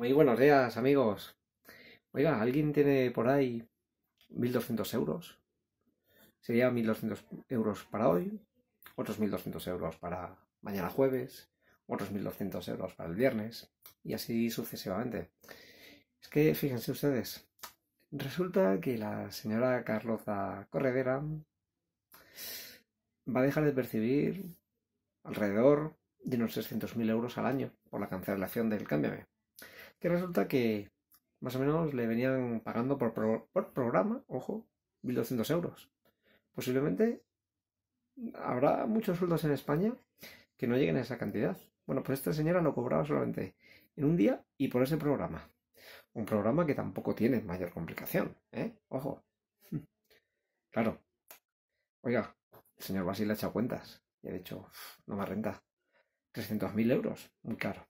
Muy buenos días, amigos. Oiga, ¿alguien tiene por ahí 1.200 euros? Sería 1.200 euros para hoy, otros 1.200 euros para mañana jueves, otros 1.200 euros para el viernes, y así sucesivamente. Es que fíjense ustedes, resulta que la señora Carlota Corredera va a dejar de percibir alrededor de unos 600.000 euros al año por la cancelación del Cámbiame que resulta que más o menos le venían pagando por, programa, ojo, 1.200 euros. Posiblemente habrá muchos sueldos en España que no lleguen a esa cantidad. Bueno, pues esta señora lo cobraba solamente en un día y por ese programa. Un programa que tampoco tiene mayor complicación, ¿eh? Ojo. Claro. Oiga, el señor Basile ha echado cuentas y ha dicho, no me renta. 300.000 euros, muy caro.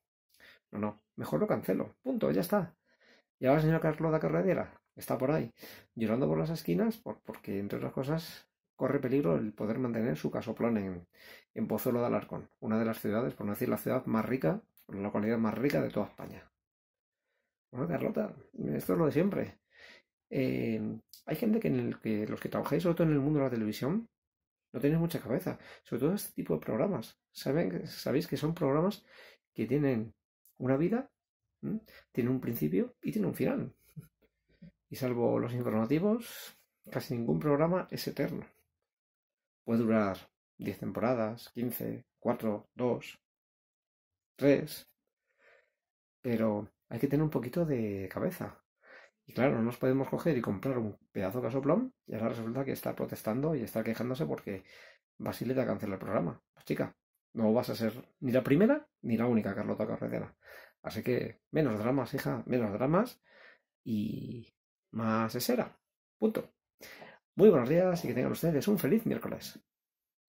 No, no, mejor lo cancelo. Punto, ya está. Y ahora la señora Carlota Carradiera está por ahí, llorando por las esquinas, porque, entre otras cosas, corre peligro el poder mantener su casoplón en, en Pozuelo de Alarcón, una de las ciudades, por no decir la ciudad más rica, la localidad más rica de toda España. Bueno, Carlota, esto es lo de siempre. Eh, hay gente que, en los que trabajáis sobre todo en el mundo de la televisión no tenéis mucha cabeza, sobre todo este tipo de programas. Saben, sabéis que son programas que tienen una vida tiene un principio y tiene un final. Y salvo los informativos, casi ningún programa es eterno. Puede durar 10 temporadas, 15, 4, 2, 3. Pero hay que tener un poquito de cabeza. Y claro, no nos podemos coger y comprar un pedazo de gasoplón y ahora resulta que está protestando y está quejándose porque Basile cancela el programa. Pues chica, no vas a ser ni la primera ni la única Carlota Carretera. Así que menos dramas, hija, menos dramas y más esera. Punto. Muy buenos días y que tengan ustedes un feliz miércoles.